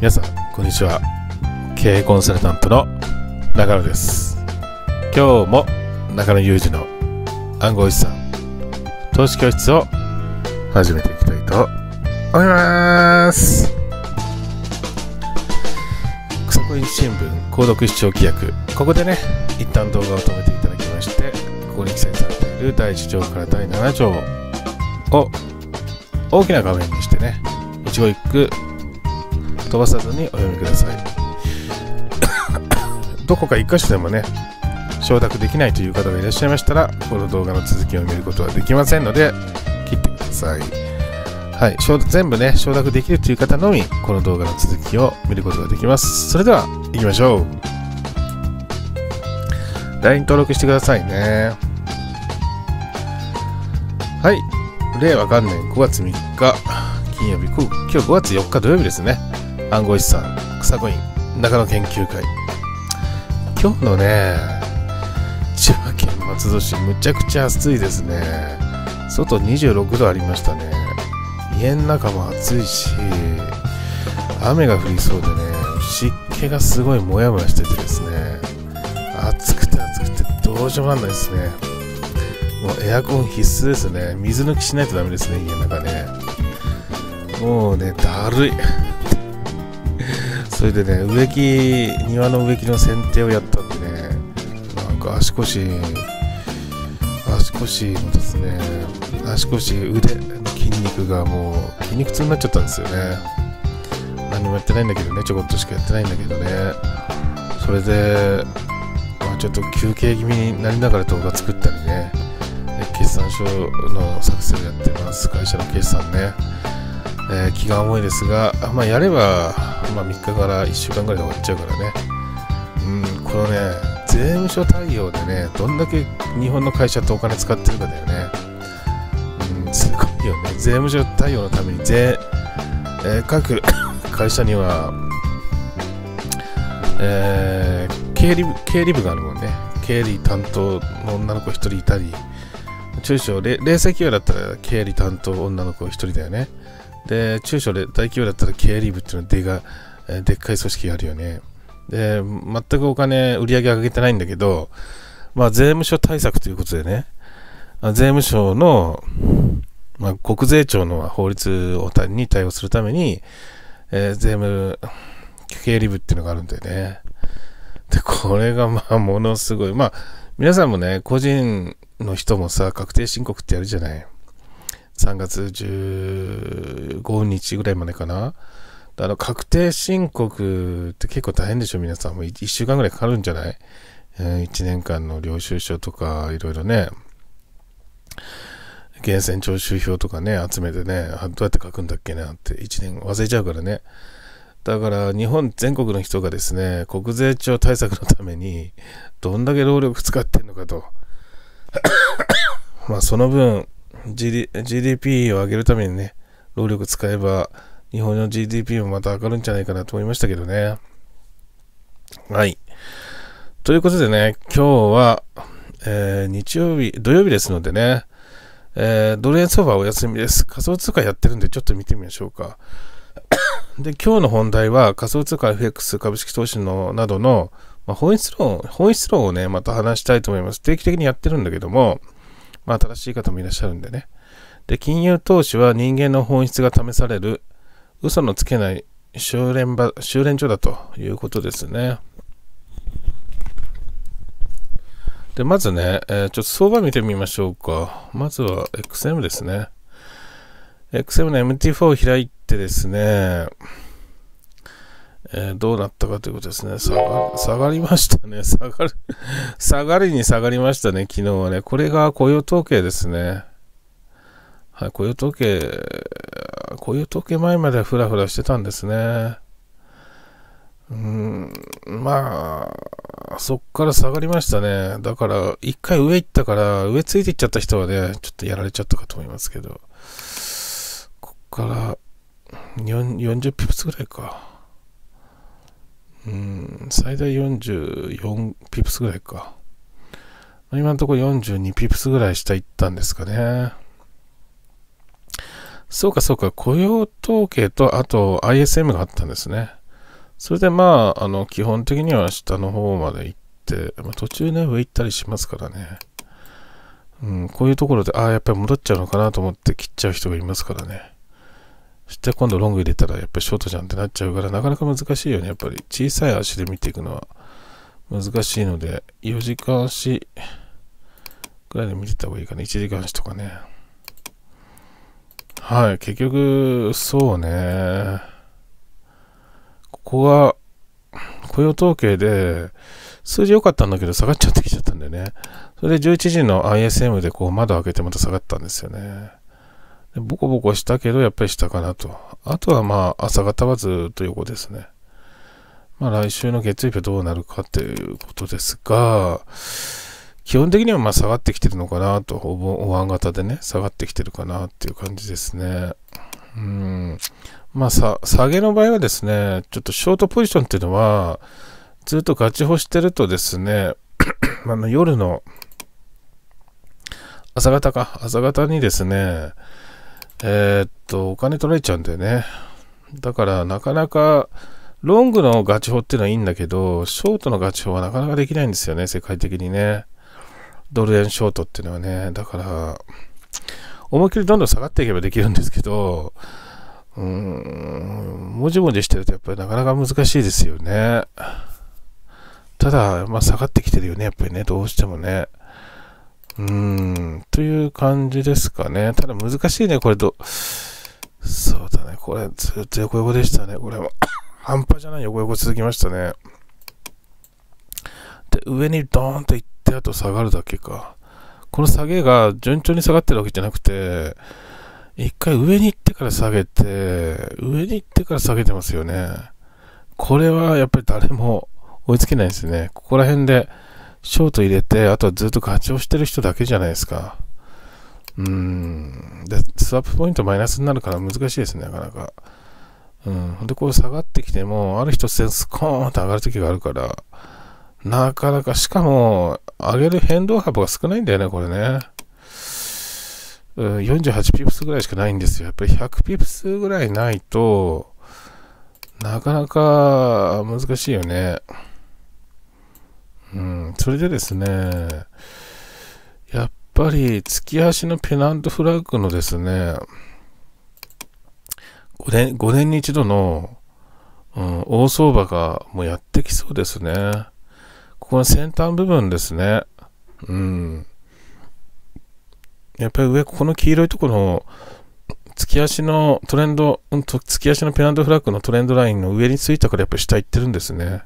皆さんこんにちは経営コンサルタントの中野です今日も中野裕二の暗号資産投資教室を始めていきたいと思います草小市新聞購読視聴規約ここでね一旦動画を止めていただきましてここに記載されている第1条から第7条を大きな画面にしてね一語一句飛ばさずにお読みください どこか1箇所でもね承諾できないという方がいらっしゃいましたらこの動画の続きを見ることはできませんので切ってくださいはい全部ね承諾できるという方のみこの動画の続きを見ることができますそれではいきましょう LINE 登録してくださいねはい令和元年5月3日金曜日今日5月4日土曜日ですね暗号資産草コイン中野研究会今日のね千葉県松戸市むちゃくちゃ暑いですね外26度ありましたね家の中も暑いし雨が降りそうでね湿気がすごいモヤモヤしててですね暑くて暑くてどうしようもなんないですねもうエアコン必須ですね水抜きしないとダメですね家の中ねもうねだるいそれでね植木庭の植木の剪定をやったんでねなんか足腰足腰のですね足腰腕の筋肉がもう筋肉痛になっちゃったんですよね何もやってないんだけどねちょこっとしかやってないんだけどねそれで、まあ、ちょっと休憩気味になりながら動画作ったりね決算書の作成をやってます会社の決算ねえー、気が重いですが、まあ、やれば、まあ、3日から1週間ぐらいで終わっちゃうからね、うん、このね、税務署対応でね、どんだけ日本の会社とお金使ってるかだよね、うん、すごいよね、税務署対応のために税、えー、各 会社には、えー、経理経理部があるもんね、経理担当の女の子1人いたり、中小、零細企業だったら経理担当女の子1人だよね。で、中小で、大企業だったら経理部っていうのはでが、えでっかい組織があるよね。で、全くお金、売り上げ上げてないんだけど、まあ、税務署対策ということでね、税務署の、まあ、国税庁の法律をに対応するために、えー、税務経理部っていうのがあるんだよね。で、これがまあものすごい。まあ、皆さんもね、個人の人もさ、確定申告ってやるじゃない。3月15日ぐらいまでかな。あの、確定申告って結構大変でしょ、皆さん。も 1, 1週間ぐらいかかるんじゃない、えー、?1 年間の領収書とか、いろいろね。源泉徴収票とかね、集めてね、どうやって書くんだっけなって、1年忘れちゃうからね。だから日本全国の人がですね、国税庁対策のために、どんだけ労力使ってんのかと。まあその分、GD、p を上げるためにね、労力使えば、日本の GDP もまた上がるんじゃないかなと思いましたけどね。はい。ということでね、今日は、えー、日曜日、土曜日ですのでね、えー、ドル円相場はお休みです。仮想通貨やってるんで、ちょっと見てみましょうか。で、今日の本題は仮想通貨 FX 株式投資のなどの、まあ、本質論、本質論をね、また話したいと思います。定期的にやってるんだけども、まあ、正しい方もいらっしゃるんでね。で、金融投資は人間の本質が試される、嘘のつけない修練場、修練所だということですね。で、まずね、えー、ちょっと相場見てみましょうか。まずは XM ですね。XM の MT4 を開いてですね、えー、どうなったかということですね。下が下がりましたね。下がる下がりに下がりましたね、昨日はね。これが雇用統計ですね。はい、雇用統計、雇用統計前まではふらふらしてたんですね。うん、まあ、そっから下がりましたね。だから、一回上行ったから、上ついていっちゃった人はね、ちょっとやられちゃったかと思いますけど。こっから、40ピプスぐらいか。うん、最大44ピプスぐらいか。今のところ42ピプスぐらい下行ったんですかね。そうかそうか、雇用統計とあと ISM があったんですね。それでまあ、あの、基本的には下の方まで行って、まあ、途中ね、上行ったりしますからね。うん、こういうところで、ああ、やっぱり戻っちゃうのかなと思って切っちゃう人がいますからね。そして今度ロング入れたらやっぱりショートじゃんってなっちゃうからなかなか難しいよねやっぱり小さい足で見ていくのは難しいので4時間足ぐらいで見てた方がいいかな1時間足とかねはい結局そうねここは雇用統計で数字良かったんだけど下がっちゃってきちゃったんだよねそれで11時の ISM でこう窓開けてまた下がったんですよねボコボコしたけど、やっぱりしたかなと。あとはまあ、朝方はずっと横ですね。まあ、来週の月曜日はどうなるかということですが、基本的にはま下がってきてるのかなと、お盆、お椀型でね、下がってきてるかなっていう感じですね。うん。まあ、さ、下げの場合はですね、ちょっとショートポジションっていうのは、ずっとガチホしてるとですね、あの夜の、朝方か、朝方にですね、えー、っと、お金取られちゃうんだよね。だから、なかなか、ロングのガチ法っていうのはいいんだけど、ショートのガチ法はなかなかできないんですよね、世界的にね。ドル円ショートっていうのはね。だから、思いっきりどんどん下がっていけばできるんですけど、うーん、もじもじしてるとやっぱりなかなか難しいですよね。ただ、まあ、下がってきてるよね、やっぱりね、どうしてもね。うーん、という感じですかね。ただ難しいね、これと。そうだね、これずっと横横でしたね。これは半端じゃない横横続きましたね。で、上にドーンと行って、あと下がるだけか。この下げが順調に下がってるわけじゃなくて、一回上に行ってから下げて、上に行ってから下げてますよね。これはやっぱり誰も追いつけないですね。ここら辺で、ショート入れて、あとはずっと課長してる人だけじゃないですか。うん。で、スワップポイントマイナスになるから難しいですね、なかなか。うん。で、こう下がってきても、ある人然スコーンと上がる時があるから、なかなか、しかも、上げる変動幅が少ないんだよね、これね。うん、48ピプスぐらいしかないんですよ。やっぱり100ピプスぐらいないと、なかなか難しいよね。うん、それでですね、やっぱり突き足のペナントフラッグのですね、5年 ,5 年に一度の、うん、大相場がもうやってきそうですね。ここの先端部分ですね。うん。やっぱり上、ここの黄色いところの突き足のトレンド、うん、と、月足のペナントフラッグのトレンドラインの上についたからやっぱり下行ってるんですね。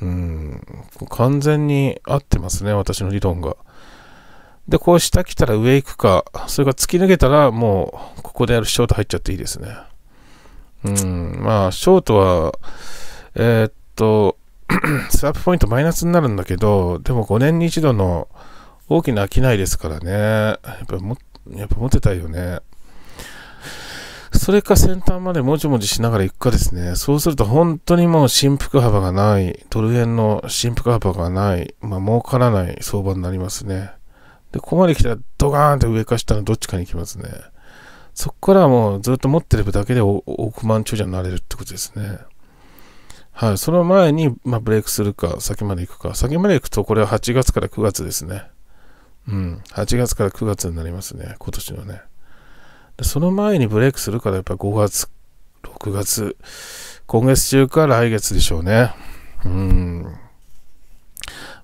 うん、完全に合ってますね、私の理論が。で、こう下来たら上行くか、それが突き抜けたらもう、ここでやるショート入っちゃっていいですね。うん、まあ、ショートは、えー、っと、スワップポイントマイナスになるんだけど、でも5年に一度の大きな商いですからね。やっぱも、やっぱ持ってたいよね。それか先端までもじもじしながら行くかですね。そうすると本当にもう振幅幅がない、ドル円の振幅幅がない、まあ儲からない相場になりますね。で、ここまで来たらドガーンと上か下のどっちかに行きますね。そこからはもうずっと持ってればだけで億万長者になれるってことですね。はい、その前に、まあ、ブレイクするか、先まで行くか。先まで行くと、これは8月から9月ですね。うん、8月から9月になりますね、今年のね。その前にブレイクするからやっぱ5月、6月、今月中か来月でしょうね。うん。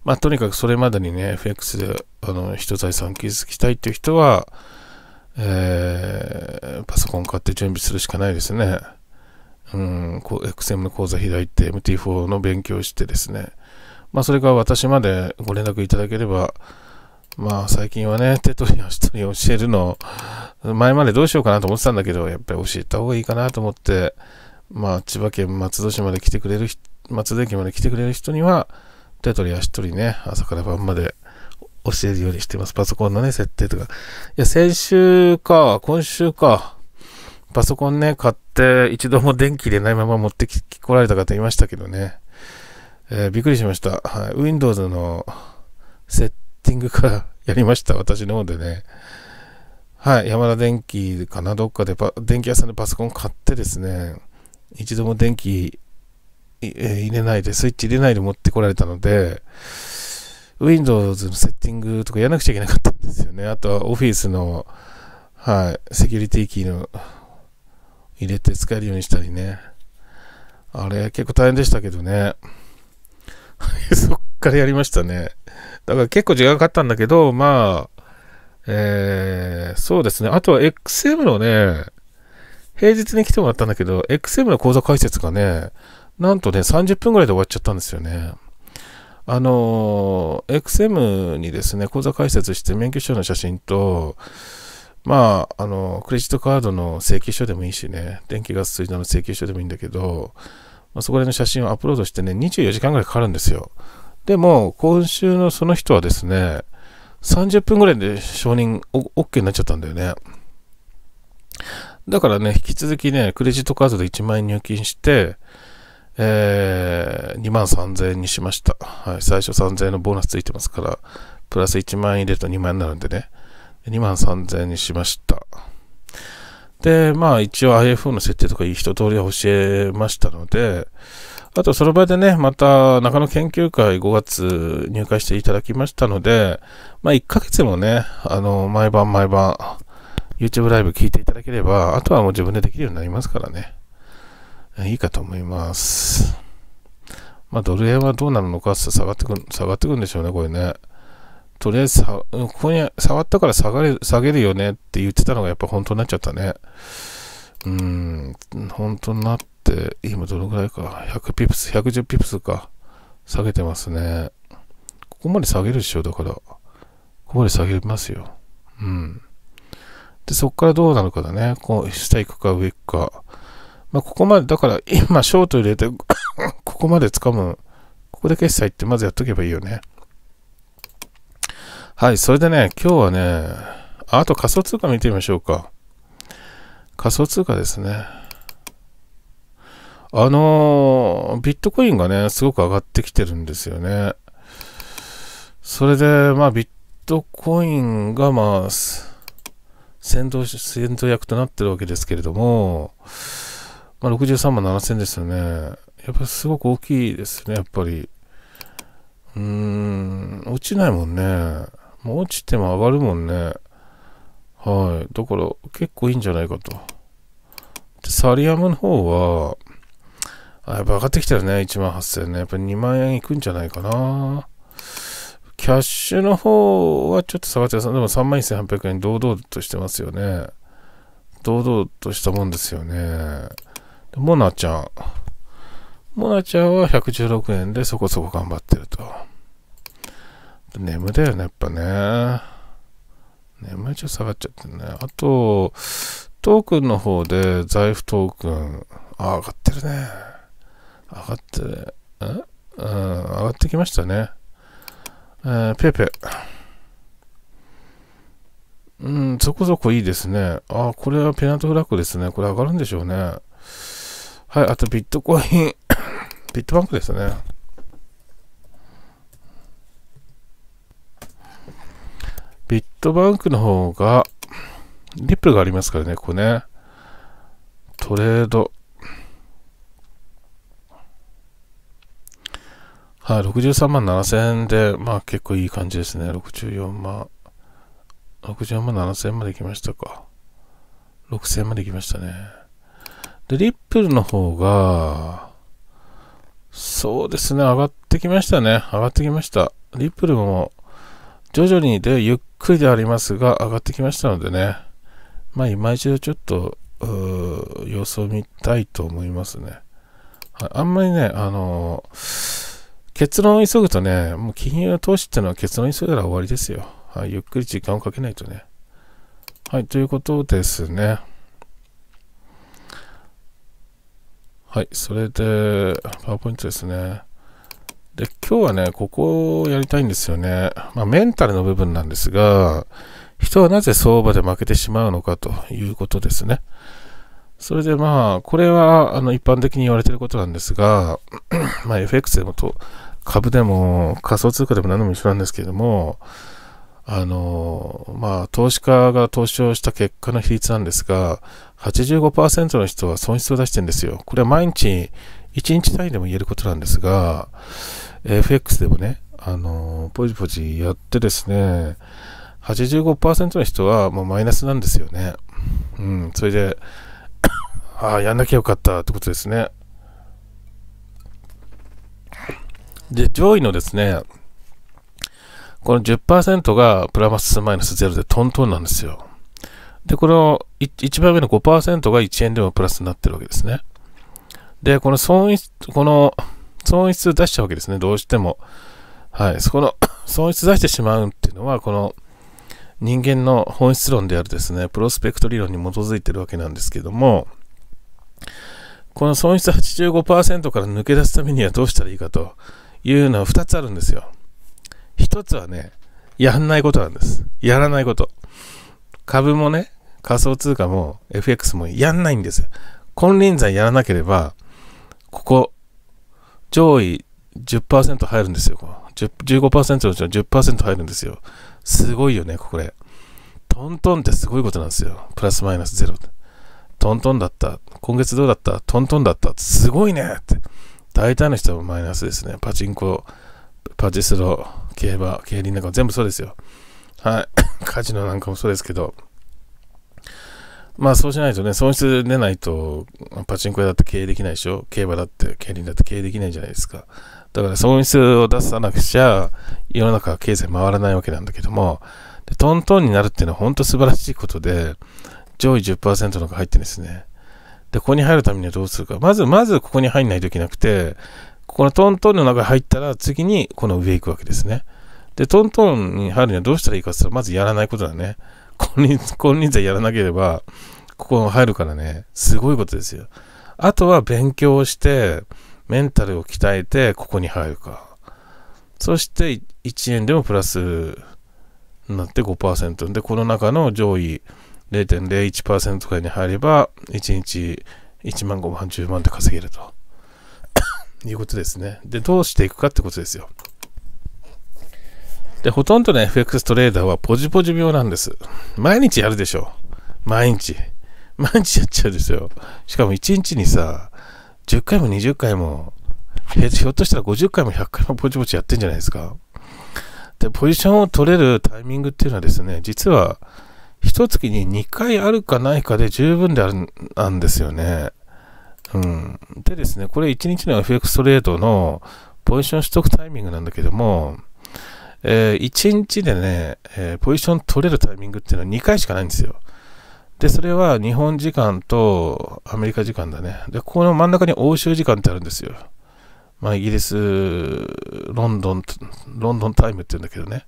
まあとにかくそれまでにね、FX であの人財産築きたいっていう人は、えー、パソコン買って準備するしかないですね。うん、XM の講座開いて MT4 の勉強してですね。まあそれから私までご連絡いただければ、まあ最近はね、手取り足取り教えるの、前までどうしようかなと思ってたんだけど、やっぱり教えた方がいいかなと思って、まあ千葉県松戸市まで来てくれる、松戸駅まで来てくれる人には、手取り足取りね、朝から晩まで教えるようにしてます。パソコンのね、設定とか。いや、先週か、今週か、パソコンね、買って、一度も電気入れないまま持ってき来られた方いましたけどね。えー、びっくりしました。はい、Windows の設ティングからやりました、私の方でね。はい、山田電機かな、どっかで電気屋さんでパソコン買ってですね、一度も電気、入れないで、スイッチ入れないで持ってこられたので、Windows のセッティングとかやらなくちゃいけなかったんですよね。あとは Office の、はい、セキュリティキーの入れて使えるようにしたりね。あれ、結構大変でしたけどね。そっからやりましたね。だから結構時間かかったんだけど、まあ、えー、そうですね。あとは XM のね、平日に来てもらったんだけど、XM の講座解説がね、なんとね、30分ぐらいで終わっちゃったんですよね。あのー、XM にですね、講座解説して免許証の写真と、まあ、あの、クレジットカードの請求書でもいいしね、電気ガス水道の請求書でもいいんだけど、まあ、そこら辺の写真をアップロードしてね、24時間ぐらいかかるんですよ。でも、今週のその人はですね、30分ぐらいで承認 OK になっちゃったんだよね。だからね、引き続きね、クレジットカードで1万円入金して、えー、2万3000円にしました。はい、最初3000円のボーナスついてますから、プラス1万円入れると2万円になるんでね、2万3000円にしました。で、まあ一応 IFO の設定とかいい一通りは教えましたので、あと、その場でね、また、中野研究会5月入会していただきましたので、まあ、1ヶ月もね、あの、毎晩毎晩、YouTube ライブ聞いていただければ、あとはもう自分でできるようになりますからね。いいかと思います。まあ、ドル円はどうなるのか下がってくる、下がってくるんでしょうね、これね。とりあえずさ、こに触ったから下がる、下げるよねって言ってたのがやっぱ本当になっちゃったね。うん、本当になっ、今どのぐらいか、100ピプス、110ピプスか、下げてますね。ここまで下げるでしょ、だから。ここまで下げますよ。うん。で、そこからどうなるかだね。こう、下行くか上行くか。まあ、ここまで、だから今、ショート入れて ここまで掴む。ここで決済ってまずやっとけばいいよね。はい、それでね、今日はね、あと仮想通貨見てみましょうか。仮想通貨ですね。あのー、ビットコインがね、すごく上がってきてるんですよね。それで、まあ、ビットコインが、まあ、先導、先導役となってるわけですけれども、まあ、63万7000ですよね。やっぱすごく大きいですね、やっぱり。うーん、落ちないもんね。もう落ちても上がるもんね。はい。だから、結構いいんじゃないかと。で、サリアムの方は、あ、やっぱ上がってきてるね。1万8000円ね。やっぱ2万円いくんじゃないかな。キャッシュの方はちょっと下がってます。でも3万1800円堂々としてますよね。堂々としたもんですよね。モナちゃん。モナちゃんは116円でそこそこ頑張ってると。眠だよね、やっぱね。眠いちょっと下がっちゃってるね。あと、トークンの方で財布トークン、あ、上がってるね。上がって、うん、上がってきましたね。えー、ペペ。うん、そこそこいいですね。あ、これはペナントフラッグですね。これ上がるんでしょうね。はい、あとビットコイン ビットバンクですね。ビットバンクの方が、リップがありますからね、ここね。トレード。はい、63万7000円で、まあ結構いい感じですね。64万、64万7000円まで行きましたか。6000円まで行きましたね。で、リップルの方が、そうですね、上がってきましたね。上がってきました。リップルも、徐々にで、ゆっくりでありますが、上がってきましたのでね。まあ、今一度ちょっと、様子を見たいと思いますね。はい、あんまりね、あのー結論を急ぐとね、もう金融投資ってのは結論を急いだら終わりですよ。はい、ゆっくり時間をかけないとね。はい、ということですね。はい、それで、パワーポイントですね。で、今日はね、ここをやりたいんですよね。まあ、メンタルの部分なんですが、人はなぜ相場で負けてしまうのかということですね。それでまあ、これはあの一般的に言われてることなんですが、まあ、FX でもと株でも仮想通貨でも何でも一緒なんですけれども、あの、まあ、投資家が投資をした結果の比率なんですが、85%の人は損失を出してるんですよ。これは毎日、1日単位でも言えることなんですが、FX でもね、あの、ポジポジやってですね、85%の人はもうマイナスなんですよね。うん、それで、ああ、やんなきゃよかったってことですね。で、上位のですね、この10%がプラスマイナス0でトントンなんですよ。で、この1番上の5%が1円でもプラスになってるわけですね。で、この損失、この損失出しちゃうわけですね、どうしても。はい、そこの 損失出してしまうっていうのは、この人間の本質論であるですね、プロスペクト理論に基づいてるわけなんですけども、この損失85%から抜け出すためにはどうしたらいいかと。いうのは2つあるんですよ。1つはね、やんないことなんです。やらないこと。株もね、仮想通貨も FX もやんないんですよ。金輪際やらなければ、ここ、上位10%入るんですよ。15%のうちの10%入るんですよ。すごいよね、これ。トントンってすごいことなんですよ。プラスマイナスゼロ。トントンだった。今月どうだったトントンだった。すごいねって。大体の人はマイナスですね。パチンコ、パチスロ、競馬、競輪なんか全部そうですよ。はい。カジノなんかもそうですけど。まあそうしないとね、損失出ないと、パチンコ屋だって経営できないでしょ競馬だって競輪だって経営できないじゃないですか。だから損失を出さなくちゃ、世の中は経済回らないわけなんだけども、でトントンになるっていうのは本当素晴らしいことで、上位10%のが入ってるんですね。で、ここに入るためにはどうするか。まず、まずここに入んないといけなくて、ここのトントンの中に入ったら、次にこの上行くわけですね。で、トントンに入るにはどうしたらいいかって言ったら、まずやらないことだね。婚姻、金際やらなければ、ここ入るからね、すごいことですよ。あとは勉強をして、メンタルを鍛えて、ここに入るか。そして、1円でもプラスになって5%で、この中の上位0.01%くらいに入れば、1日1万5万10万で稼げると いうことですね。で、どうしていくかってことですよ。で、ほとんどの FX トレーダーはポジポジ病なんです。毎日やるでしょ。毎日。毎日やっちゃうでしょ。しかも1日にさ、10回も20回も、ひょっとしたら50回も100回もポチポチやってんじゃないですか。で、ポジションを取れるタイミングっていうのはですね、実は一月に2回あるかないかで十分である、なんですよね。うん。でですね、これ1日の FX トレードのポジション取得タイミングなんだけども、えー、1日でね、えー、ポジション取れるタイミングっていうのは2回しかないんですよ。で、それは日本時間とアメリカ時間だね。で、ここの真ん中に欧州時間ってあるんですよ。まあ、イギリス、ロンドン、ロンドンタイムって言うんだけどね。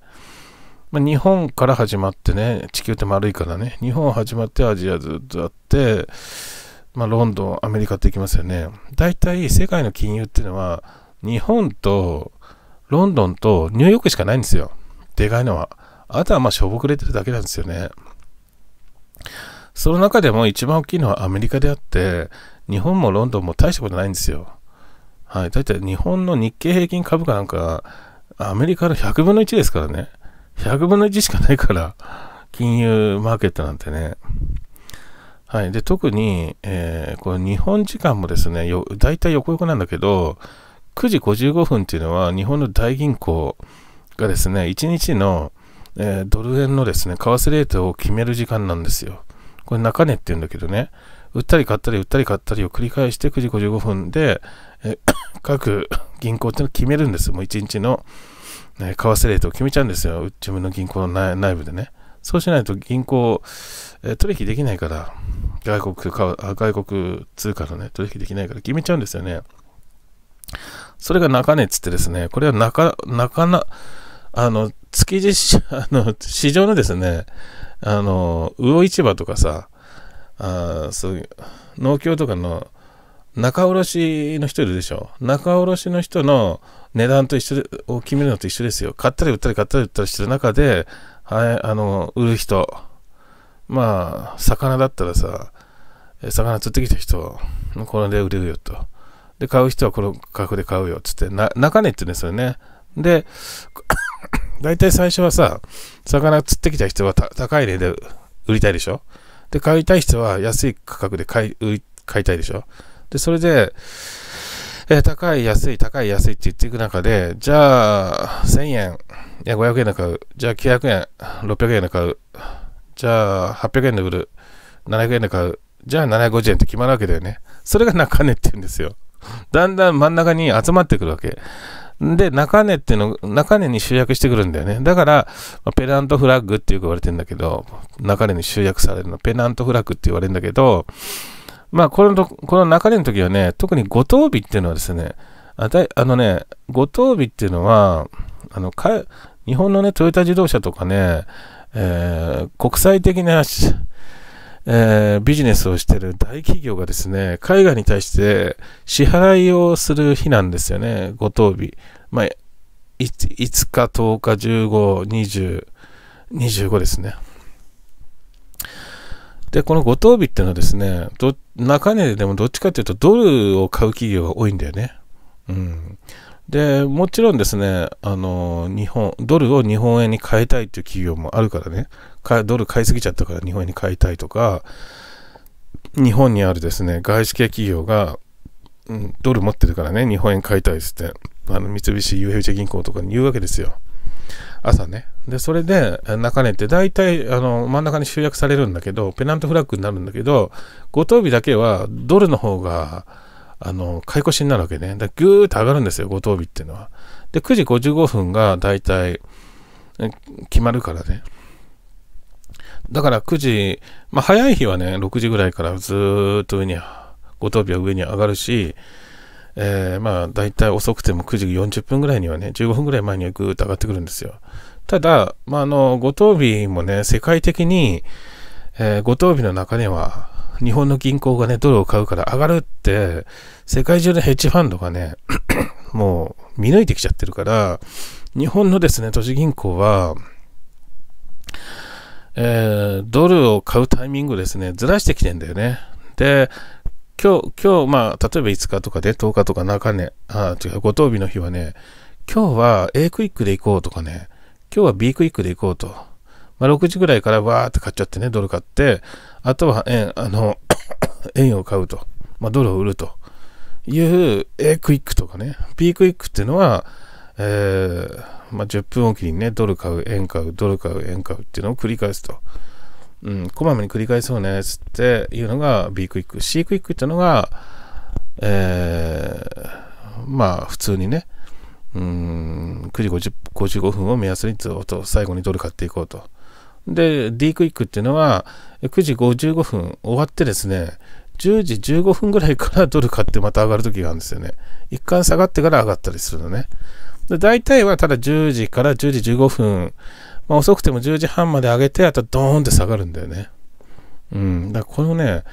まあ、日本から始まってね、地球って丸いからね、日本始まってアジアずっとあって、まあ、ロンドン、アメリカっていきますよね。大体世界の金融っていうのは、日本とロンドンとニューヨークしかないんですよ。でかいのは。あとはまあしょぼくれてるだけなんですよね。その中でも一番大きいのはアメリカであって、日本もロンドンも大したことないんですよ。はい。だいたい日本の日経平均株価なんか、アメリカの100分の1ですからね。100分の1しかないから、金融マーケットなんてね。はい。で、特に、えー、これ日本時間もですね、よ、大体横横なんだけど、9時55分っていうのは日本の大銀行がですね、1日の、えー、ドル円のですね、為替レートを決める時間なんですよ。これ中値って言うんだけどね、売ったり買ったり売ったり買ったりを繰り返して9時55分で、えー、各銀行っていうのを決めるんですもう1日のね、為替レートを決めちゃうんですよ。自分の銀行の内部でね。そうしないと銀行、え取引できないから、外国か、外国通貨のね、取引できないから決めちゃうんですよね。それが中値つってですね、これは中、中な、あの、築地、あの、市場のですね、あの、魚市場とかさ、あそういう農協とかの仲卸の人いるでしょ。仲卸の人の値段と一緒を決めるのと一緒ですよ。買ったり売ったり買ったり売ったりしてる中で、はい、あの、売る人。まあ、魚だったらさ、魚釣ってきた人、これで売れるよと。で、買う人はこの価格で買うよ、つって、な、中根って言うんですよね。で、大体最初はさ、魚釣ってきた人は高い値で売りたいでしょで、買いたい人は安い価格で買い、買いたいでしょで、それで、えー、高い、安い、高い、安いって言っていく中で、じゃあ、1000円、いや、500円で買う。じゃあ、900円、600円で買う。じゃあ、800円で売る。700円で買う。じゃあ、750円って決まるわけだよね。それが中値って言うんですよ。だんだん真ん中に集まってくるわけ。で、中根っていうの、中根に集約してくるんだよね。だから、ペナントフラッグってよく言われてんだけど、中根に集約されるの、ペナントフラッグって言われるんだけど、まあ、このと、この流れの時はね、特に五等日っていうのはですね、あたあのね、五等日っていうのは、あの、か、日本のね、トヨタ自動車とかね、えー、国際的な、えー、ビジネスをしてる大企業がですね、海外に対して支払いをする日なんですよね、五等日。まあ、5, 5日、10日、15、20、25ですね。で、この五等日っていうのはですね、中根でもどっちかというとドルを買う企業が多いんだよね。うん。で、もちろんですね、あの、日本、ドルを日本円に変えたいっていう企業もあるからね、かドル買いすぎちゃったから日本円に変えたいとか、日本にあるですね、外資系企業が、うん、ドル持ってるからね、日本円買いたいっつって、あの、三菱 UFJ 銀行とかに言うわけですよ。朝ね。で、それで、中根って大体、あの、真ん中に集約されるんだけど、ペナントフラッグになるんだけど、五等日だけは、ドルの方が、あの、買い越しになるわけね。だぐーっと上がるんですよ、五等日っていうのは。で、9時55分が大体、決まるからね。だから9時、まあ早い日はね、6時ぐらいからずーっと上に、五等日は上に上がるし、えー、まあ大体遅くても9時40分ぐらいにはね、15分ぐらい前にはぐーっと上がってくるんですよ。ただ、まあ、あの、ご島日もね、世界的に、えー、ご島日の中には、日本の銀行がね、ドルを買うから上がるって、世界中のヘッジファンドがね、もう見抜いてきちゃってるから、日本のですね、都市銀行は、えー、ドルを買うタイミングですね、ずらしてきてんだよね。で、今日、今日、まあ、例えば5日とかで、10日とか中ね、あ、違う、ご等日の日はね、今日は A クイックで行こうとかね、今日は B クイックで行こうと。まあ、6時ぐらいからわーって買っちゃってね、ドル買って、あとは円、あの、円を買うと。まあ、ドルを売るという A クイックとかね、B クイックっていうのは、えー、まあ、10分おきにね、ドル買う、円買う、ドル買う、円買うっていうのを繰り返すと。うん、こまめに繰り返そうね、つっていうのが B クイック。C クイックっていうのが、えー、まあ、普通にね、うーん、9時50 55分を目安にずっと最後にどれ買っていこうと。で、D クイックっていうのは、9時55分終わってですね、10時15分ぐらいからドル買ってまた上がるときがあるんですよね。一貫下がってから上がったりするのね。で大体はただ10時から10時15分、まあ、遅くても10時半まで上げて、あとドーンって下がるんだよね。うん。だからこのね、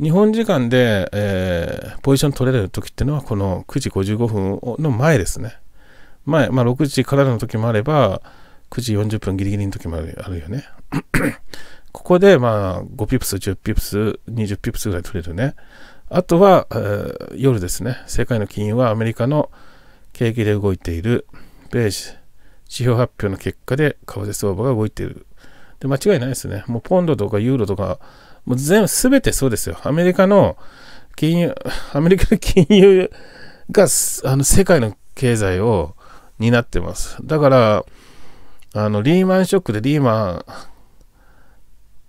日本時間で、えー、ポジション取れるときっていうのは、この9時55分の前ですね。前、まあ、6時からの時もあれば、9時40分ギリギリの時もあるあるよね。ここで、まあ、5ピプス、10ピプス、20ピプスぐらい取れるね。あとは、えー、夜ですね。世界の金融はアメリカの景気で動いている。米指標発表の結果で為替相場が動いている。で、間違いないですね。もうポンドとかユーロとか、もう全部、すべてそうですよ。アメリカの金融、アメリカの金融が、あの、世界の経済をになってます。だから、あの、リーマンショックでリーマン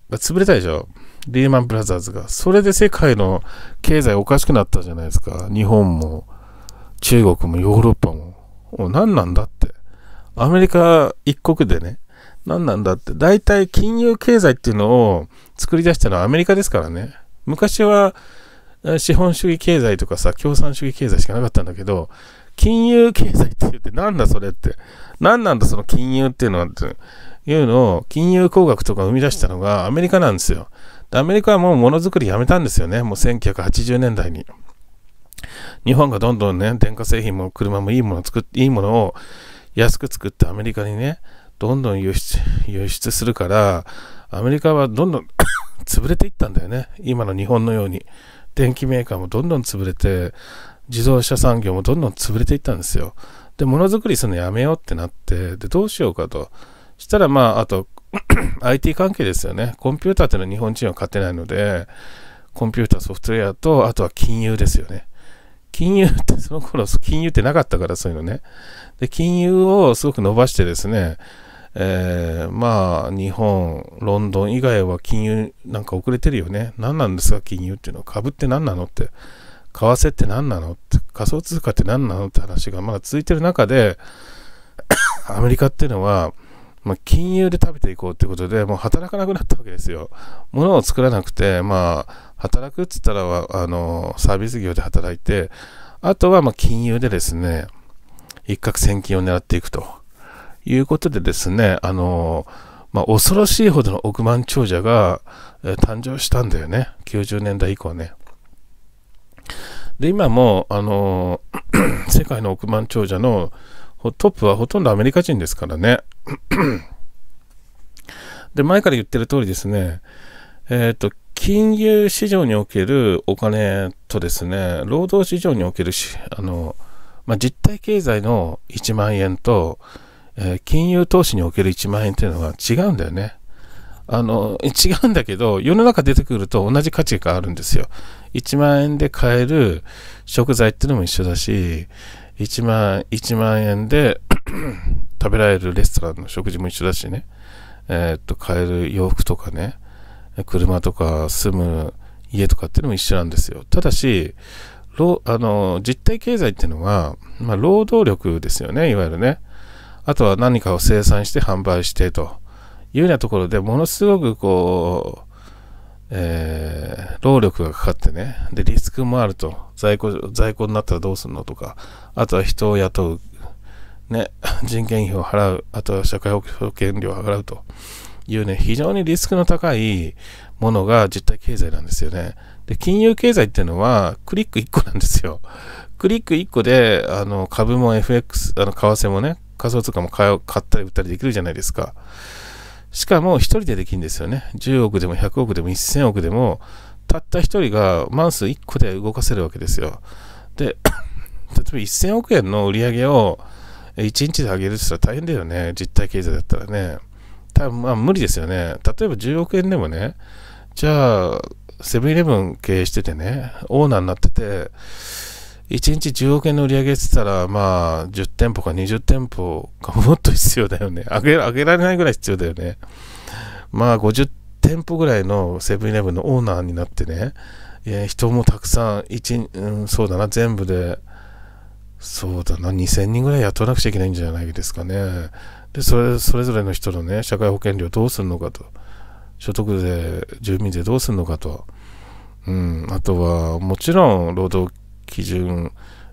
が潰れたでしょ。リーマンブラザーズが。それで世界の経済おかしくなったじゃないですか。日本も、中国もヨーロッパも。お何なんだって。アメリカ一国でね、何なんだって。大体金融経済っていうのを作り出したのはアメリカですからね。昔は資本主義経済とかさ、共産主義経済しかなかったんだけど、金融経済って言って、なんだそれって。何なんだその金融っていうのはっていうのを、金融工学とか生み出したのがアメリカなんですよ。アメリカはもうものづくりやめたんですよね。もう1980年代に。日本がどんどんね、電化製品も車もいいものを作って、いいものを安く作ってアメリカにね、どんどん輸出輸出するから、アメリカはどんどん 潰れていったんだよね。今の日本のように。電機メーカーもどんどん潰れて、自動車産業もどんどん潰れていったんですよ。で、ものづくりするのやめようってなって、で、どうしようかと。したら、まあ、あと IT 関係ですよね。コンピューターっていうのは日本人は勝てないので、コンピューターソフトウェアと、あとは金融ですよね。金融って、その頃、金融ってなかったから、そういうのね。で、金融をすごく伸ばしてですね、えー、まあ、日本、ロンドン以外は金融なんか遅れてるよね。何なんですか、金融っていうのは。株って何なのって。為替って何なの仮想通貨って何なのって話がまだ続いてる中で アメリカっていうのは、まあ、金融で食べていこうってことで、もう働かなくなったわけですよ。物を作らなくて、まあ、働くっつったらあの、サービス業で働いて、あとはま金融でですね、一攫千金を狙っていくということでですね、あの、まあ、恐ろしいほどの億万長者が誕生したんだよね。90年代以降ね。で、今も、あの 世界の億万長者のトップはほとんどアメリカ人ですからね。で、前から言ってる通りですね、えっ、ー、と、金融市場におけるお金とですね、労働市場におけるし、あの、まあ、実体経済の1万円と、えー、金融投資における1万円というのは違うんだよね。あの、違うんだけど、世の中出てくると同じ価値があるんですよ。1万円で買える食材っていうのも一緒だし、1万、1万円で 食べられるレストランの食事も一緒だしね、えー、っと、買える洋服とかね、車とか住む家とかっていうのも一緒なんですよ。ただし、あの実体経済っていうのは、まあ、労働力ですよね、いわゆるね。あとは何かを生産して販売してと。いうようなところでものすごくこう、えー、労力がかかってね、で、リスクもあると、在庫、在庫になったらどうするのとか、あとは人を雇う、ね、人件費を払う、あとは社会保険料を払うというね、非常にリスクの高いものが実体経済なんですよね。で、金融経済っていうのは、クリック1個なんですよ。クリック1個で、あの、株も FX、あの、為替もね、仮想通貨も買ったり売ったりできるじゃないですか。しかも一人でできるんですよね。10億でも100億でも1000億でも、たった一人がマウス1個で動かせるわけですよ。で、例えば1000億円の売り上げを1日で上げるって言ったら大変だよね。実体経済だったらね。多分まあ無理ですよね。例えば10億円でもね、じゃあ、セブンイレブン経営しててね、オーナーになってて、1日10億円の売り上げって言ったら、まあ、10店舗か20店舗かもっと必要だよね。上げ上げられないぐらい必要だよね。まあ、50店舗ぐらいのセブンイレブンのオーナーになってね、いや人もたくさん、1、うん、そうだな、全部で、そうだな、2000人ぐらい雇わなくちゃいけないんじゃないですかね。で、それそれぞれの人のね、社会保険料どうするのかと。所得税、住民税どうするのかと。うん、あとは、もちろん、労働基準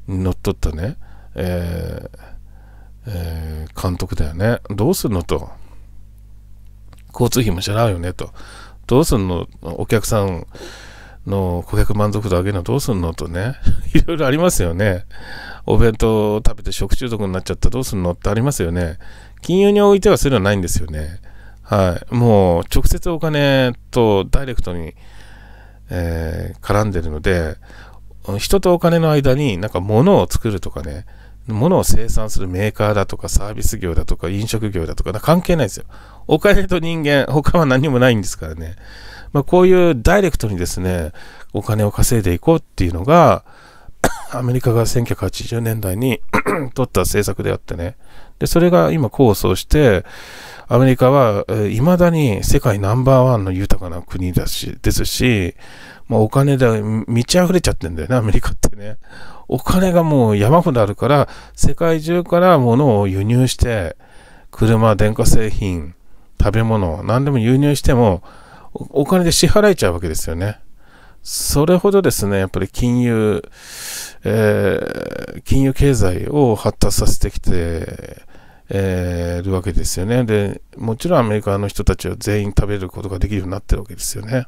にのっとったね、えーえー、監督だよね。どうすんのと。交通費も支払うよねと。どうすんのお客さんの顧客満足度上げるのどうすんのとね。いろいろありますよね。お弁当を食べて食中毒になっちゃったらどうすんのってありますよね。金融においてはそういうのはないんですよね。はい。もう直接お金とダイレクトに、えー、絡んでるので、人とお金の間になんか物を作るとかね、物を生産するメーカーだとかサービス業だとか飲食業だとか関係ないですよ。お金と人間、他は何もないんですからね。まあ、こういうダイレクトにですね、お金を稼いでいこうっていうのが、アメリカが1980年代に 取った政策であってね。で、それが今構想して、アメリカは、えー、未だに世界ナンバーワンの豊かな国だし、ですし、まあ、お金で満ち溢れちゃってんだよね、アメリカってね。お金がもう山ほどあるから、世界中から物を輸入して、車、電化製品、食べ物、何でも輸入しても、お金で支払えちゃうわけですよね。それほどですね、やっぱり金融、えー、金融経済を発達させてきて、えー、るわけですよね。で、もちろんアメリカの人たちは全員食べることができるようになってるわけですよね。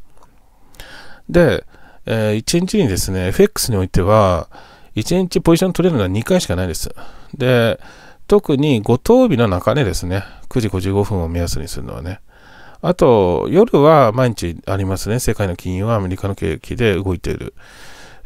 で、えー、1日にですね、FX においては、1日ポジション取れるのは2回しかないです。で、特に5等日の中でですね、9時55分を目安にするのはね。あと、夜は毎日ありますね、世界の金融はアメリカの景気で動いている。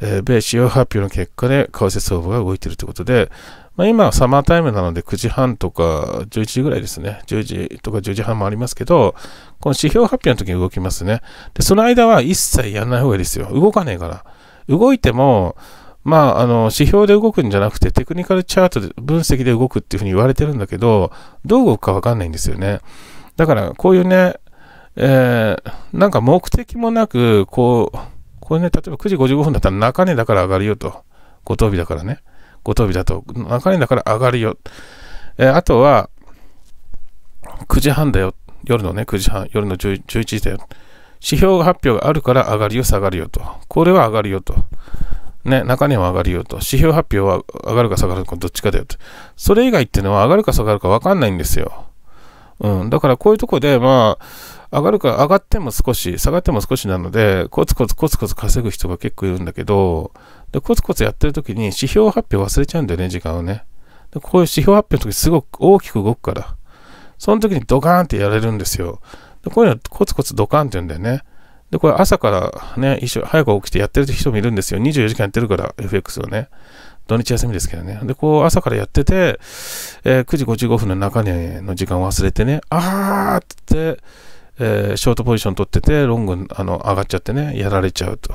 えー、米市場発表の結果で為替相場が動いているということで、まあ、今はサマータイムなので9時半とか11時ぐらいですね。10時とか10時半もありますけど、この指標発表の時に動きますね。で、その間は一切やらない方がいいですよ。動かねえから。動いても、まあ、あの、指標で動くんじゃなくて、テクニカルチャートで、分析で動くっていうふうに言われてるんだけど、どう動くかわかんないんですよね。だから、こういうね、えー、なんか目的もなく、こう、これね、例えば9時55分だったら中値だから上がるよと。五等日だからね。ご当日だと、流れだから上がるよ。えー、あとは、9時半だよ。夜のね、9時半、夜の11時だよ。指標発表があるから上がるよ、下がるよと。これは上がるよと。ね、中根は上がるよと。指標発表は上がるか下がるかどっちかだよと。それ以外っていうのは上がるか下がるか分かんないんですよ。うん。だからこういうとこで、まあ、上がるか、上がっても少し、下がっても少しなので、コツコツコツコツ稼ぐ人が結構いるんだけど、で、コツコツやってる時に指標発表忘れちゃうんだよね、時間をね。で、こういう指標発表の時すごく大きく動くから。その時にドカーンってやれるんですよ。で、こういうのコツコツドカーンって言うんだよね。で、これ朝からね、一緒、早く起きてやってる人もいるんですよ。24時間やってるから、FX をね。土日休みですけどね。で、こう朝からやってて、えー、9時55分の中にの時間を忘れてね、あーってって、えー、ショートポジション取ってて、ロングあの上がっちゃってね、やられちゃうと。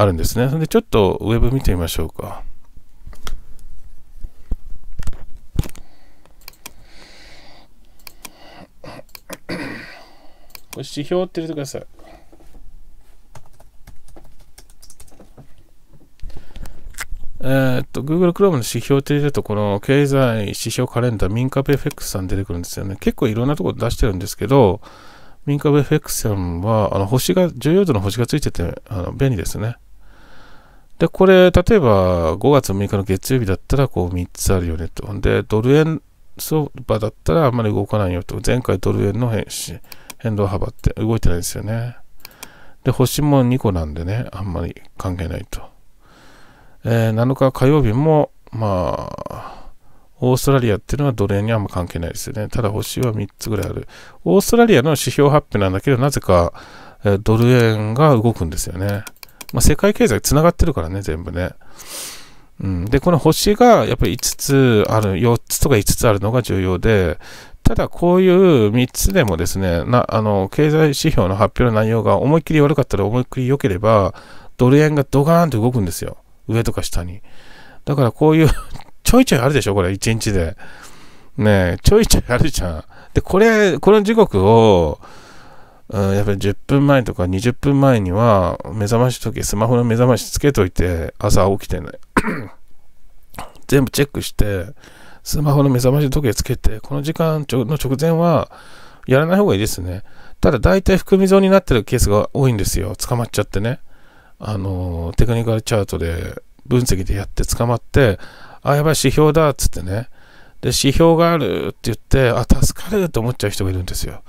あるんですね。で、ちょっとウェブ見てみましょうか。指標って入れてください。えー、っと、Google Chrome の指標って入れると、この経済指標カレンダー、民株 FX さん出てくるんですよね。結構いろんなところ出してるんですけど、民株 FX さんは、あの星が、重要度の星がついてて、あの便利ですね。で、これ、例えば5月6日の月曜日だったら、こう3つあるよねと。で、ドル円相場だったらあんまり動かないよと。前回ドル円の変変動幅って動いてないですよね。で、星も2個なんでね、あんまり関係ないと。えー、7日火曜日も、まあ、オーストラリアっていうのは奴隷にあんま関係ないですよね。ただ星は3つぐらいある。オーストラリアの指標発表なんだけど、なぜか、えー、ドル円が動くんですよね。まあ、世界経済つながってるからね、全部ね。うん、で、この星がやっぱり5つある、4つとか5つあるのが重要で、ただこういう3つでもですね、なあの経済指標の発表の内容が思いっきり悪かったら思いっきり良ければ、ドル円がドカーンと動くんですよ。上とか下に。だからこういうちょいちょいあるでしょ、これ、1日で。ねちょいちょいあるじゃん。で、これ、この時刻を、うん、やっぱり10分前とか20分前には、目覚まし時計、スマホの目覚ましつけといて、朝起きてね 全部チェックして、スマホの目覚まし時計つけて、この時間の直前は、やらない方がいいですね。ただ、大体含み損になってるケースが多いんですよ。捕まっちゃってね。あの、テクニカルチャートで、分析でやって捕まって、あ、やばい、指標だ、っつってね。で、指標があるって言って、あ、助かると思っちゃう人がいるんですよ。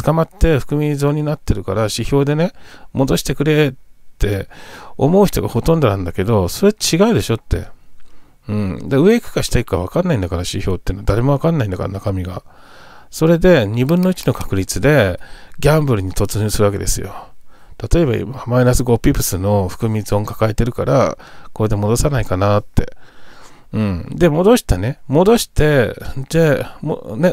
捕まって含み損になってるから指標でね、戻してくれって思う人がほとんどなんだけど、それ違うでしょって。うん。で、上行くか下行くか分かんないんだから、指標ってのは誰も分かんないんだから、中身が。それで、2分の1の確率で、ギャンブルに突入するわけですよ。例えば今、マイナス5ピプスの含み損抱えてるから、これで戻さないかなって。うん。で、戻したね。戻して、じゃあ、もね、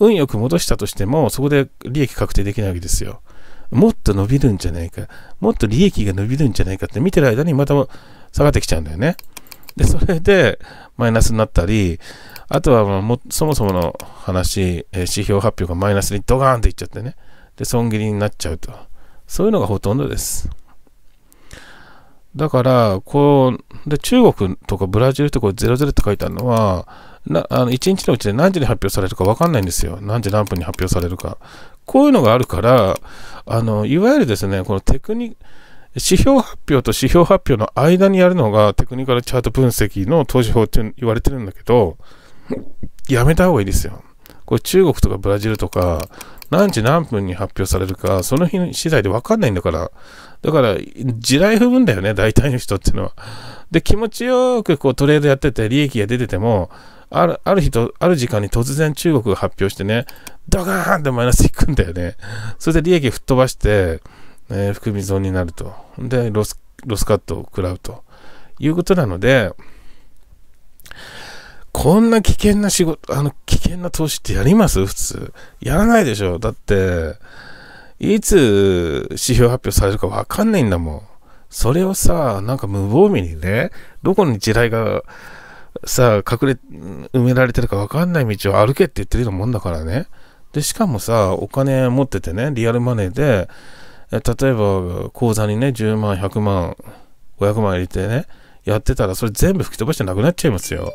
運よく戻したとしても、そこで利益確定できないわけですよ。もっと伸びるんじゃないか、もっと利益が伸びるんじゃないかって見てる間にまた下がってきちゃうんだよね。で、それでマイナスになったり、あとはもそもそもの話、え指標発表がマイナスにドガーンっていっちゃってね。で、損切りになっちゃうと。そういうのがほとんどです。だから、こう、で、中国とかブラジルとか00って書いてあるのは、なあの1日のうちで何時に発表されるか分かんないんですよ。何時何分に発表されるか。こういうのがあるから、あのいわゆるですね、このテクニ指標発表と指標発表の間にやるのがテクニカルチャート分析の投資法って言われてるんだけど、やめた方がいいですよ。これ中国とかブラジルとか、何時何分に発表されるか、その日次第で分かんないんだから、だから、地雷踏むんだよね、大体の人っていうのは。で、気持ちよくこうトレードやってて、利益が出てても、ある、ある日と、ある時間に突然中国が発表してね、ドカーンってマイナスいくんだよね。それで利益吹っ飛ばして、えー、含み損になると。で、ロス、ロスカットを食らうということなので、こんな危険な仕事、あの、危険な投資ってやります普通。やらないでしょ。だって、いつ指標発表されるかわかんないんだもん。それをさ、なんか無防備にね、どこに地雷がさ、隠れ、埋められてるか分かんない道を歩けって言ってるようなもんだからね。で、しかもさ、お金持っててね、リアルマネーで、例えば、口座にね、10万、100万、500万入れてね、やってたら、それ全部吹き飛ばしてなくなっちゃいますよ。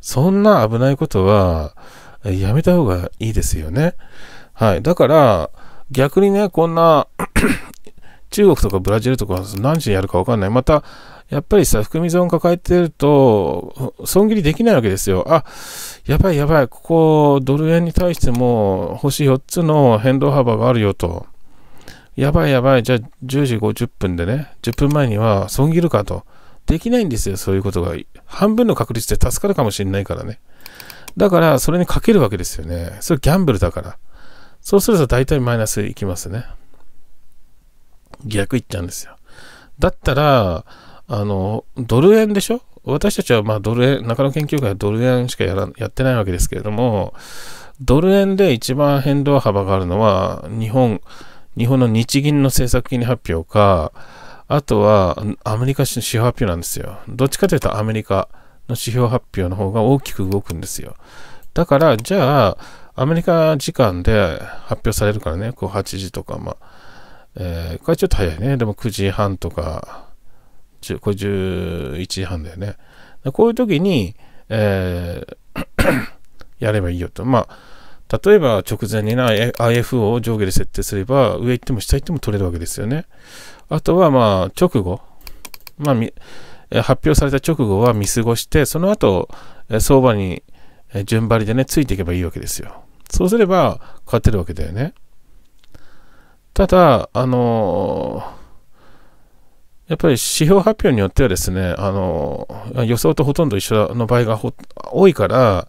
そんな危ないことは、やめた方がいいですよね。はい。だから、逆にね、こんな 中国とかブラジルとか何時にやるか分かんない。また、やっぱりさ、含み損抱えてると、損切りできないわけですよ。あ、やばいやばい、ここ、ドル円に対しても、星4つの変動幅があるよと。やばいやばい、じゃあ10時50分でね、10分前には損切るかと。できないんですよ、そういうことが。半分の確率で助かるかもしれないからね。だから、それにかけるわけですよね。それギャンブルだから。そうすると大体マイナスいきますね。逆いっちゃうんですよ。だったら、あの、ドル円でしょ私たちはまあドル円、中野研究会はドル円しかやらやってないわけですけれども、ドル円で一番変動幅があるのは、日本、日本の日銀の政策金利発表か、あとはアメリカ市指標発表なんですよ。どっちかというとアメリカの指標発表の方が大きく動くんですよ。だから、じゃあ、アメリカ時間で発表されるからね、こう8時とか、まあ、えー、これちょっと早いね。でも9時半とか、これ11時半だよね。こういう時に、えーやればいいよと。まあ、例えば直前にな IF o を上下で設定すれば、上行っても下行っても取れるわけですよね。あとは、まあ、直後。まあ、発表された直後は見過ごして、その後、相場に順張りでね、ついていけばいいわけですよ。そうすれば、勝てるわけだよね。ただ、あのーやっぱり指標発表によってはですね、あの、予想とほとんど一緒の場合が多いから、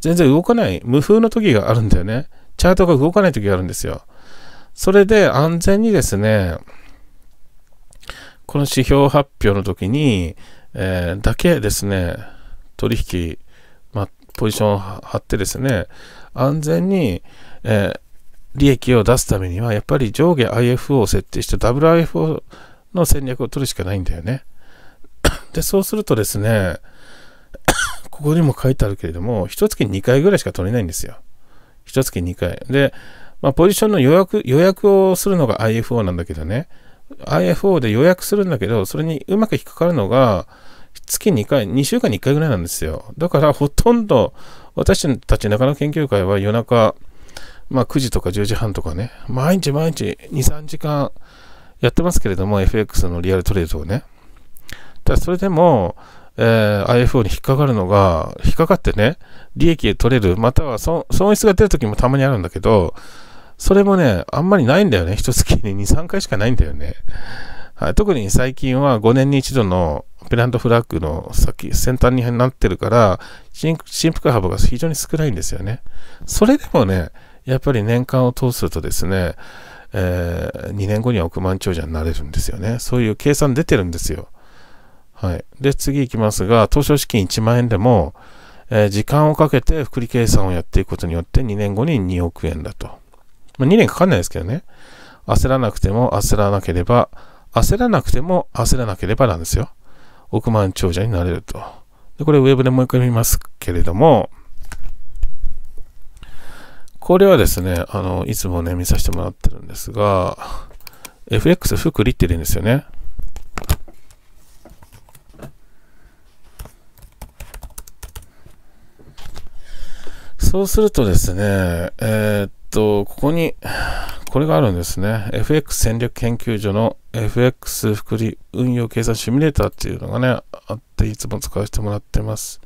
全然動かない、無風の時があるんだよね。チャートが動かない時があるんですよ。それで安全にですね、この指標発表の時に、えー、だけですね、取引、まあ、ポジションを張ってですね、安全に、えー、利益を出すためには、やっぱり上下 IF を設定して WIF o の戦略を取るしかないんだよね。で、そうするとですね、ここにも書いてあるけれども、一月に2回ぐらいしか取れないんですよ。一月に2回。で、まあ、ポジションの予約、予約をするのが IFO なんだけどね、IFO で予約するんだけど、それにうまく引っかかるのが、月2回、2週間に1回ぐらいなんですよ。だからほとんど、私たち中野研究会は夜中、まあ9時とか10時半とかね、毎日毎日2、3時間、やってますけれども、FX のリアルトレードをね。ただそれでも、えー、IFO に引っかかるのが、引っかかってね、利益で取れる、または損失が出るときもたまにあるんだけど、それもね、あんまりないんだよね。一月に2、3回しかないんだよね。はい、特に最近は5年に一度のペナントフラッグの先、先端になってるから、振幅幅が非常に少ないんですよね。それでもね、やっぱり年間を通すとですね、えー、2年後には億万長者になれるんですよね。そういう計算出てるんですよ。はい。で、次行きますが、投資資金1万円でも、えー、時間をかけて福利計算をやっていくことによって2年後に2億円だと。まあ、2年かかんないですけどね。焦らなくても焦らなければ、焦らなくても焦らなければなんですよ。億万長者になれると。で、これウェブでもう一回見ますけれども、これはですね、あの、いつもね、見させてもらってるんですが、FX 福利って言うんですよね。そうするとですね、えー、っと、ここに、これがあるんですね。FX 戦略研究所の FX 福利運用計算シミュレーターっていうのがね、あっていつも使わせてもらってます。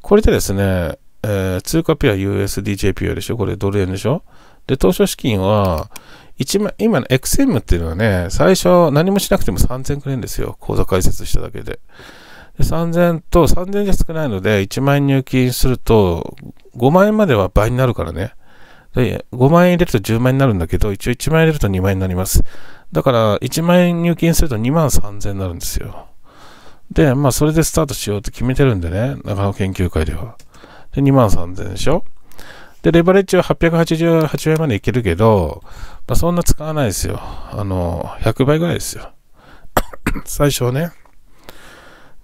これでですね、えー、通貨ペア u s d j p o でしょこれドル円でしょで、当初資金は、1万、今の XM っていうのはね、最初何もしなくても3000くれんですよ。口座開設しただけで。で3000と、3000じゃ少ないので、1万円入金すると、5万円までは倍になるからね。で、5万円入れると10万円になるんだけど、一応1万円入れると2万円になります。だから、1万円入金すると2万3000円になるんですよ。で、まあ、それでスタートしようと決めてるんでね、長野研究会では。で、2万3000でしょで、レバレッジは888円までいけるけど、まあ、そんな使わないですよ。あの、100倍ぐらいですよ。最初ね。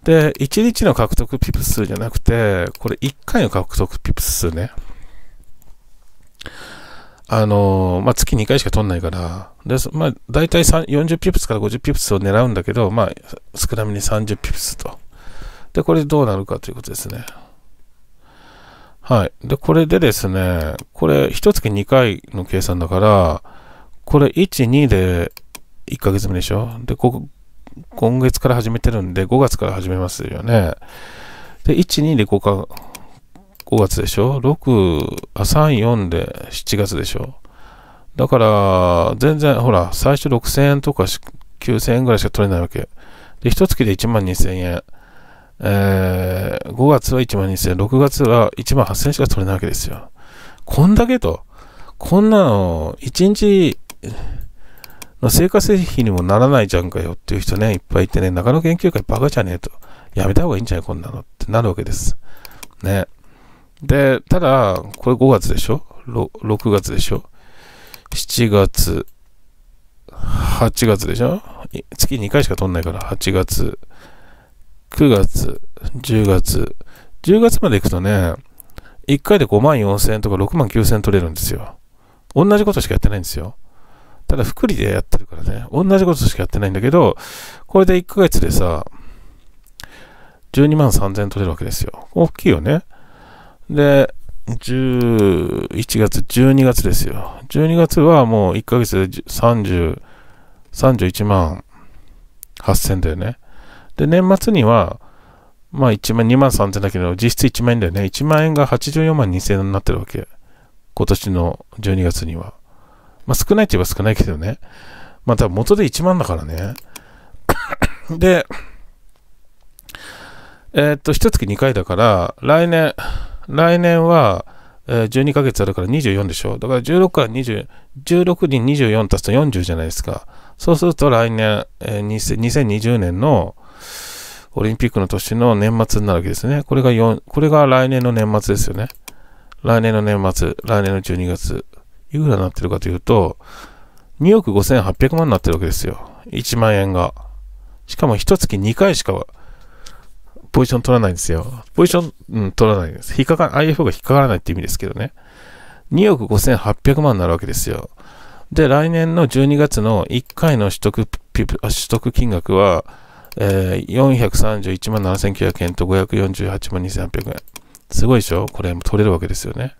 で、1日の獲得ピプス数じゃなくて、これ1回の獲得ピプス数ね。あのまあ、月2回しか取んないから、で、まあ、大体40ピプスから50ピプスを狙うんだけど、まあ、少なめに30ピプスと。で、これどうなるかということですね。はい。で、これでですね、これ、1月2回の計算だから、これ、1、2で1ヶ月目でしょで、こ今月から始めてるんで、5月から始めますよね。で、1、2で5か、5月でしょ ?6、あ、3、4で7月でしょだから、全然、ほら、最初6000円とか9000円ぐらいしか取れないわけ。で、1月で1万2000円。えー、5月は1万2000、6月は1万8000しか取れないわけですよ。こんだけと、こんなの、1日の生活費にもならないじゃんかよっていう人ね、いっぱいいてね、中野研究会バカじゃねえと、やめた方がいいんじゃないこんなのってなるわけです。ね。で、ただ、これ5月でしょ ?6 月でしょ ?7 月、8月でしょ月2回しか取んないから、8月、9月、10月、10月まで行くとね、1回で5万4000円とか6万9000円取れるんですよ。同じことしかやってないんですよ。ただ、福利でやってるからね、同じことしかやってないんだけど、これで1ヶ月でさ、12万3000円取れるわけですよ。大きいよね。で、11月、12月ですよ。12月はもう1ヶ月で30、31万8000だよね。で、年末には、まあ1万、2万3000だけど、実質1万円だよね。1万円が84万2000円になってるわけ。今年の12月には。まあ少ないって言えば少ないけどね。まあ多分元で1万だからね。で、えー、っと、1月2回だから、来年、来年は、え12ヶ月あるから24でしょ。だから16から20、16に24足すと40じゃないですか。そうすると来年、え2020年のオリンピックの年の年末になるわけですね。これが4、これが来年の年末ですよね。来年の年末、来年の12月、いくらになってるかというと、2億5800万になってるわけですよ。1万円が。しかも一月2回しかポジション取らないんですよ。ポジション、うん、取らないんです。引っかか、IFO が引っかからないって意味ですけどね。2億5800万になるわけですよ。で、来年の12月の1回の取得、取得金額は、431万7900円と548万2800円。すごいでしょこれも取れるわけですよね。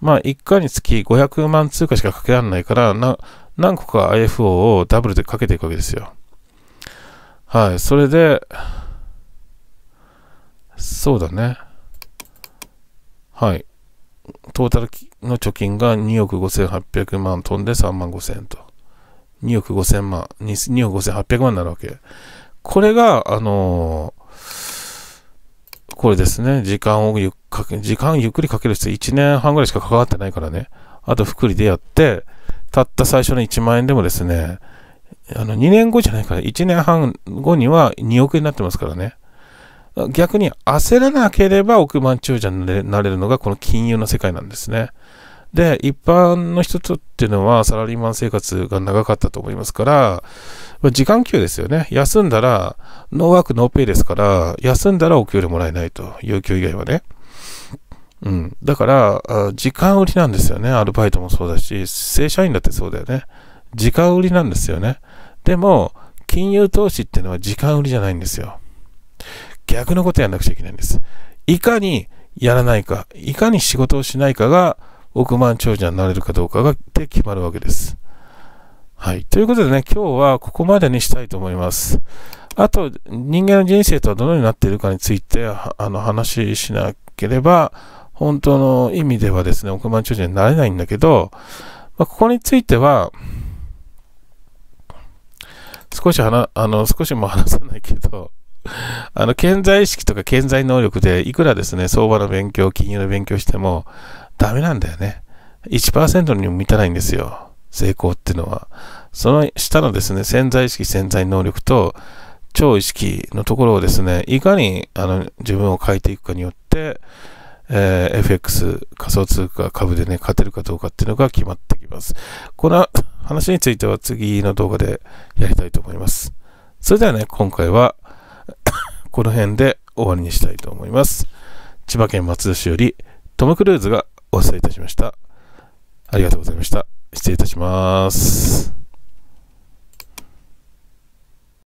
まあ、1回につき500万通貨しかかけられないから、な、何個か IFO をダブルでかけていくわけですよ。はい、それで、そうだね。はい。トータルの貯金が2億5800万飛んで3万5000と。2億5000万、2億5800万になるわけ。これが、あのー、これですね。時間をゆっかけ、時間ゆっくりかける人1年半ぐらいしか関わってないからね。あと、福利でやって、たった最初の1万円でもですね、あの、2年後じゃないから、1年半後には2億円になってますからね。逆に焦らなければ億万長者になれるのがこの金融の世界なんですね。で、一般の人っていうのはサラリーマン生活が長かったと思いますから、時間給ですよね。休んだら、ノーワークノーペイですから、休んだらお給料もらえないと、有給以外はね。うん。だから、時間売りなんですよね。アルバイトもそうだし、正社員だってそうだよね。時間売りなんですよね。でも、金融投資っていうのは時間売りじゃないんですよ。逆のことやんなくちゃいけないんです。いかにやらないか、いかに仕事をしないかが億万長者になれるかどうかがで決まるわけです。はい。ということでね、今日はここまでにしたいと思います。あと、人間の人生とはどのようになっているかについて、あの、話しなければ、本当の意味ではですね、億万長者になれないんだけど、まあ、ここについては、少し話、あの、少しも話さないけど、あの、健在意識とか健在能力で、いくらですね、相場の勉強、金融の勉強しても、ダメなんだよね。1%にも満たないんですよ。成功っていうのは、その下のですね、潜在意識、潜在能力と、超意識のところをですね、いかにあの自分を変えていくかによって、えー、FX、仮想通貨、株でね、勝てるかどうかっていうのが決まってきます。この話については次の動画でやりたいと思います。それではね、今回は この辺で終わりにしたいと思います。千葉県松戸市よりトム・クルーズがお伝えいたしました。ありがとうございました。失礼いたします。